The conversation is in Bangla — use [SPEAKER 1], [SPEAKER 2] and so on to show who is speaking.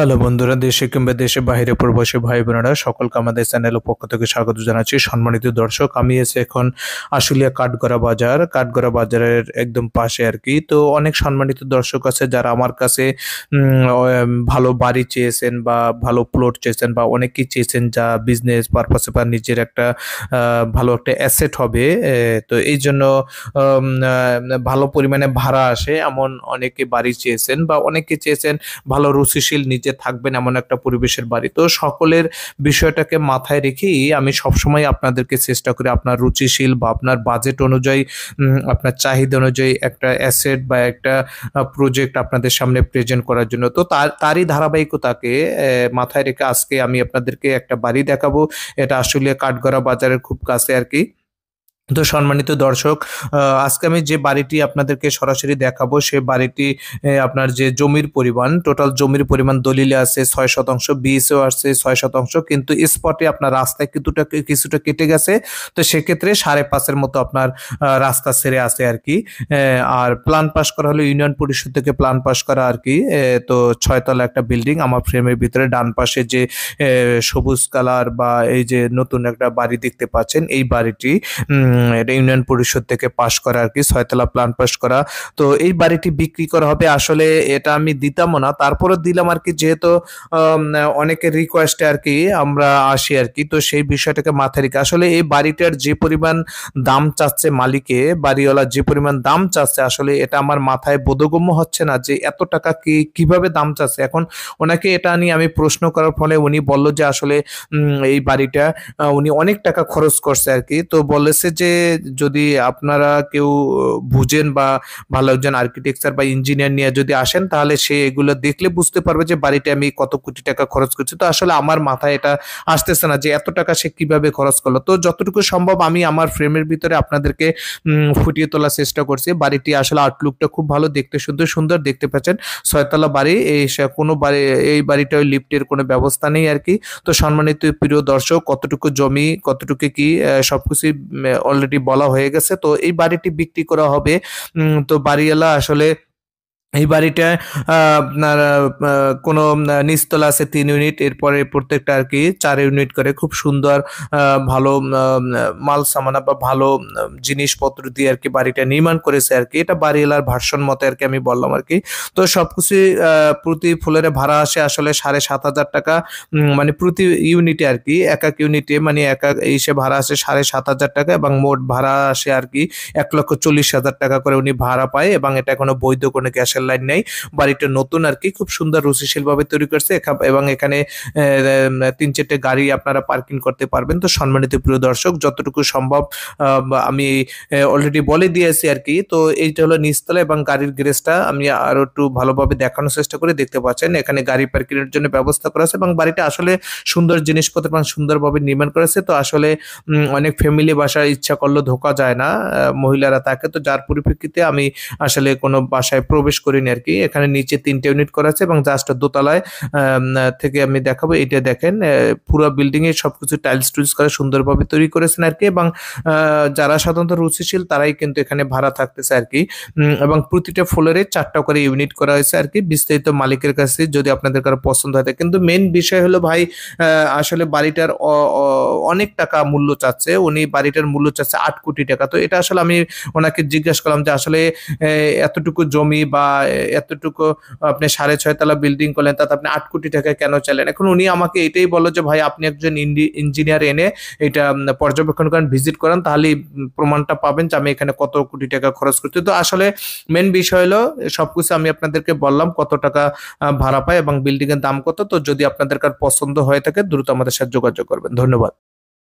[SPEAKER 1] হ্যালো বন্ধুরা দেশে কিংবা দেশে বাইরে প্রবাসী ভাই বোনেরা সকলকে আমাদের চ্যানেলের পক্ষ থেকে স্বাগত জানাচ্ছি সম্মানিত দর্শক আমি এসে এখন আশুলিয়া কাঠগড়া বাজার কাঠগড়া বাজারের একদম পাশে আর কি তো অনেক সম্মানিত দর্শক আছে যারা আমার কাছে ভালো বাড়ি চেয়েছেন বা ভালো প্লট চেয়েছেন বা অনেকেই চেয়েছেন যা বিজনেস পারপাসে বা নিজের একটা ভালো একটা অ্যাসেট হবে তো এই জন্য ভালো পরিমাণে ভাড়া আসে এমন অনেকে বাড়ি চেয়েছেন বা অনেকে চেয়েছেন ভালো রুচিশীল নিজের যে থাকবেন এমন একটা পরিবেশের বাড়ি তো সকলের বিষয়টাকে মাথায় রেখেই আমি সবসময় আপনাদেরকে চেষ্টা করি আপনার রুচিশীল বা আপনার বাজেট অনুযায়ী আপনার চাহিদা অনুযায়ী একটা অ্যাসেট বা একটা প্রজেক্ট আপনাদের সামনে প্রেজেন্ট করার জন্য তো তার তারই ধারাবাহিকতাকে মাথায় রেখে আজকে আমি আপনাদেরকে একটা বাড়ি দেখাবো এটা আসলে কাঠগড়া বাজারের খুব কাছে আর কি তো সম্মানিত দর্শক আজকে আমি যে বাড়িটি আপনাদেরকে সরাসরি দেখাবো সে বাড়িটি আপনার যে জমির পরিমাণ টোটাল জমির পরিমাণ দলিলে আছে ছয় শতাংশ বিএসও আছে ছয় শতাংশ কিন্তু স্পটে আপনার রাস্তায় কিছুটা কিছুটা কেটে গেছে তো সেক্ষেত্রে সাড়ে পাঁচের মতো আপনার রাস্তা সেরে আছে আর কি আর প্ল্যান পাস করা হলো ইউনিয়ন পরিষদ থেকে প্ল্যান পাস করা আর কি তো ছয়তলা একটা বিল্ডিং আমার ফ্রেমের ভিতরে ডান পাশে যে সবুজ কালার বা এই যে নতুন একটা বাড়ি দেখতে পাচ্ছেন এই বাড়িটি ইউনিয়ন পরিষদ থেকে পাশ করা আর কি ছয়তলা প্ল্যান পাশ করা তো এই বাড়িটি বিক্রি করা হবে আসলে এটা আমি দিতামও না তারপরে দিলাম আর কি যেহেতু অনেকের রিকোয়েস্টে আর কি আমরা আসি আর কি তো সেই বিষয়টাকে মাথায় রেখে আসলে এই বাড়িটার যে পরিমাণ দাম চাচ্ছে মালিকে বাড়িওয়ালা যে পরিমাণ দাম চাচ্ছে আসলে এটা আমার মাথায় বোধগম্য হচ্ছে না যে এত টাকা কি কিভাবে দাম চাচ্ছে এখন ওনাকে এটা নিয়ে আমি প্রশ্ন করার ফলে উনি বলল যে আসলে এই বাড়িটা উনি অনেক টাকা খরচ করছে আর কি তো বলেছে যে যদি আপনারা কেউ বুঝেন বা ভালো একজন আর্কিটেকচার বা ইঞ্জিনিয়ার নিয়ে যদি আসেন তাহলে সে এগুলো দেখলে বুঝতে পারবে যে বাড়িতে আমি কত কোটি টাকা খরচ করছি তো আসলে আমার মাথায় এটা আসতেছে না যে এত টাকা সে কিভাবে খরচ করলো তো যতটুকু সম্ভব আমি আমার ফ্রেমের ভিতরে আপনাদেরকে ফুটিয়ে তোলার চেষ্টা করছি বাড়িটি আসলে আউটলুকটা খুব ভালো দেখতে সুন্দর সুন্দর দেখতে পাচ্ছেন ছয়তলা বাড়ি এই কোনো বাড়ি এই বাড়িটা লিফটের কোনো ব্যবস্থা নেই আর কি তো সম্মানিত প্রিয় দর্শক কতটুকু জমি কতটুকু কি সবকিছু অলরেডি বলা হয়ে গেছে তো এই বাড়িটি বিক্রি করা হবে তো বাড়িওয়ালা আসলে এই বাড়িটা আপনার কোনো নিস্তলা আছে তিন ইউনিট এরপরে প্রত্যেকটা আর কি চার ইউনিট করে খুব সুন্দর ভালো মাল সামানা বা ভালো জিনিসপত্র দিয়ে আর কি বাড়িটা নির্মাণ করেছে আর কি এটা বাড়িওয়ালার ভার্সন মতে আর কি আমি বললাম আর কি তো সবকিছুই প্রতি ফুলের ভাড়া আসে আসলে সাড়ে সাত হাজার টাকা মানে প্রতি ইউনিটে আর কি এক এক ইউনিটে মানে এক এক এসে ভাড়া আসে সাড়ে সাত হাজার টাকা এবং মোট ভাড়া আসে আর কি এক লক্ষ চল্লিশ হাজার টাকা করে উনি ভাড়া পায় এবং এটা কোনো বৈধ কোনো গ্যাসের টেকনিক্যাল লাইন নেই বাড়িটা নতুন আর কি খুব সুন্দর ভাবে তৈরি করছে এবং এখানে তিন চারটে গাড়ি আপনারা পার্কিং করতে পারবেন তো সম্মানিত প্রিয় দর্শক যতটুকু সম্ভব আমি অলরেডি বলে দিয়েছি আর কি তো এইটা হলো নিচতলা এবং গাড়ির গ্রেসটা আমি আরো একটু ভালোভাবে দেখানোর চেষ্টা করে দেখতে পাচ্ছেন এখানে গাড়ি পার্কিং এর জন্য ব্যবস্থা করা আছে এবং বাড়িটা আসলে সুন্দর জিনিসপত্র এবং সুন্দরভাবে নির্মাণ করেছে তো আসলে অনেক ফ্যামিলি বাসায় ইচ্ছা করলে ধোকা যায় না মহিলারা তাকে তো যার পরিপ্রেক্ষিতে আমি আসলে কোনো বাসায় প্রবেশ করিনি আর কি এখানে নিচে তিনটে ইউনিট করা আছে এবং জাস্ট দোতলায় থেকে আমি দেখাবো এটা দেখেন পুরো বিল্ডিং এ সবকিছু টাইলস টুইলস করে সুন্দরভাবে তৈরি করেছেন আর কি এবং যারা সাধারণত রুচিশীল তারাই কিন্তু এখানে ভাড়া থাকতেছে আর কি এবং প্রতিটা ফ্লোরে চারটা করে ইউনিট করা হয়েছে আর কি বিস্তারিত মালিকের কাছে যদি আপনাদের কারো পছন্দ হয় কিন্তু মেন বিষয় হলো ভাই আসলে বাড়িটার অনেক টাকা মূল্য চাচ্ছে উনি বাড়িটার মূল্য চাচ্ছে আট কোটি টাকা তো এটা আসলে আমি ওনাকে জিজ্ঞাসা করলাম যে আসলে এতটুকু জমি বা এতটুকু আপনি সাড়ে ছয়তলা বিল্ডিং করলেন তাতে আপনি আট কোটি টাকা কেন চাইলেন এখন উনি আমাকে এটাই বলো যে ভাই আপনি একজন ইঞ্জিনিয়ার এনে এটা পর্যবেক্ষণ করেন ভিজিট করেন তাহলে প্রমাণটা পাবেন যে আমি এখানে কত কোটি টাকা খরচ করছি তো আসলে মেন বিষয় হলো সবকিছু আমি আপনাদেরকে বললাম কত টাকা ভাড়া পায় এবং বিল্ডিংয়ের দাম কত তো যদি আপনাদের কার পছন্দ হয়ে থাকে দ্রুত আমাদের সাথে যোগাযোগ করবেন ধন্যবাদ